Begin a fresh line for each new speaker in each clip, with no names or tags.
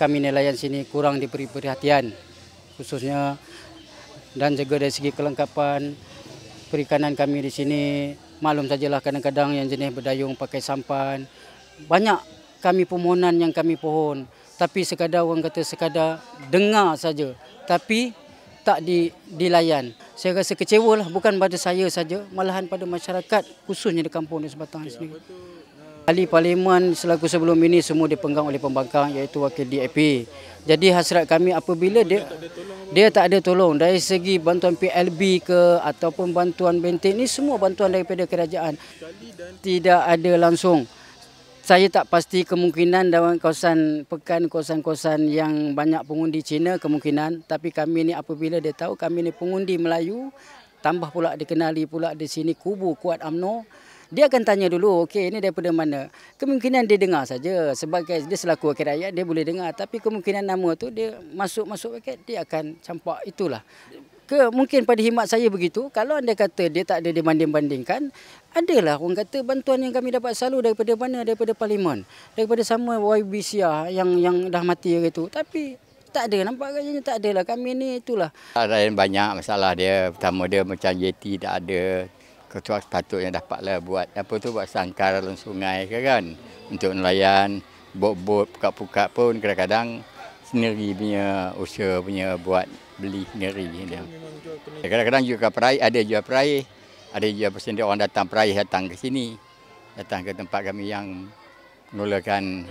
Kami nelayan sini kurang diberi perhatian khususnya dan juga dari segi kelengkapan perikanan kami di sini malum sajalah kadang-kadang yang jenis berdayung pakai sampan banyak kami pemohonan yang kami pohon tapi sekadar orang kata sekadar dengar saja tapi tak di, dilayan. Saya rasa kecewa bukan pada saya saja malahan pada masyarakat khususnya di kampung di sebatang sini. Ya, Ahli Parlimen selaku sebelum ini semua dipenggang oleh pembangkang iaitu wakil DAP. Jadi hasrat kami apabila dia dia tak ada tolong dari segi bantuan PLB ke ataupun bantuan bentik ini semua bantuan daripada kerajaan. Tidak ada langsung. Saya tak pasti kemungkinan dalam kawasan pekan kawasan-kawasan yang banyak pengundi Cina kemungkinan tapi kami ni apabila dia tahu kami ini pengundi Melayu tambah pula dikenali pula di sini kubu kuat AMNO dia akan tanya dulu okey ini daripada mana kemungkinan dia dengar saja sebagai dia selaku wakil rakyat dia boleh dengar tapi kemungkinan nama tu dia masuk masuk paket dia akan campak itulah ke mungkin pada himat saya begitu kalau anda kata dia tak ada dibanding-bandingkan adalah orang kata bantuan yang kami dapat selalu daripada mana daripada parlimen daripada semua YB Sia ah, yang yang dah mati hari tu tapi tak ada nampak kerjanya tak adalah kami ni itulah
ada yang banyak masalah dia pertama dia macam JT tak ada kecuali sepatutnya dapatlah buat apa tu buat sangkar dalam sungai ke kan untuk nelayan bot-bot buka-buka pun kadang-kadang sendiri punya usaha punya buat beli sendiri dia. Kadang-kadang juga perai ada juga perai ada juga sendiri orang datang perai datang ke sini datang ke tempat kami yang mengelolakan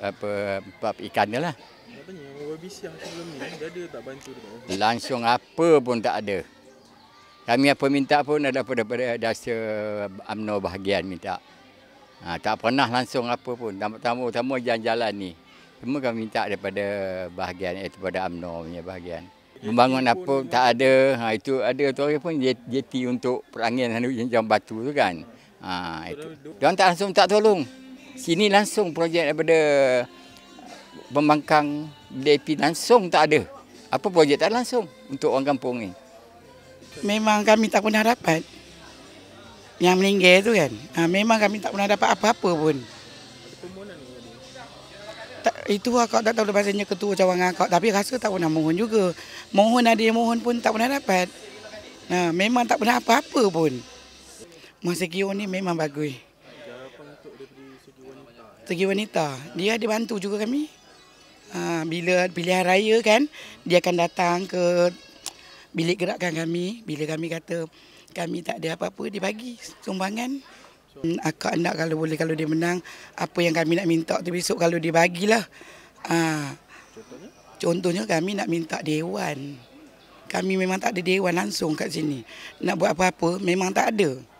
apa, lah. apa ikan lah. Katanya yang orang sebelum ni ada tak bantu dekat Langsung apa pun tak ada. Kami apa minta pun ada pada dasar eh, amno bahagian minta. Ha, tak pernah langsung apa pun. Tamu-tamu jalan-jalan ni. Semua kami minta daripada bahagian, eh, itu pada amno punya bahagian. Membangun apa tak ada, ha, itu ada tu hari pun jeti untuk perangin hujan batu tu kan. Ha, itu. Diorang tak langsung tak tolong. Sini langsung projek daripada pembangkang DAP langsung tak ada. Apa projek tak langsung untuk orang kampung ni
memang kami tak pernah dapat yang meninggal tu kan ha, memang kami tak pernah dapat apa-apa pun tak, itu akak lah tak tahu bahasanya ketua cawangan akak tapi rasa tak pernah mohon juga mohon ada yang mohon pun tak pernah dapat ha, memang tak pernah apa-apa pun masa kio ni memang bagus segi wanita dia ada bantu juga kami ha, bila pilihan raya kan dia akan datang ke bila gerakkan kami, bila kami kata kami tak ada apa-apa, dia bagi sumbangan. Hmm, Aku nak kalau boleh, kalau dia menang, apa yang kami nak minta tu besok kalau dia bagilah. Ha. Contohnya? Contohnya kami nak minta dewan. Kami memang tak ada dewan langsung kat sini. Nak buat apa-apa memang tak ada.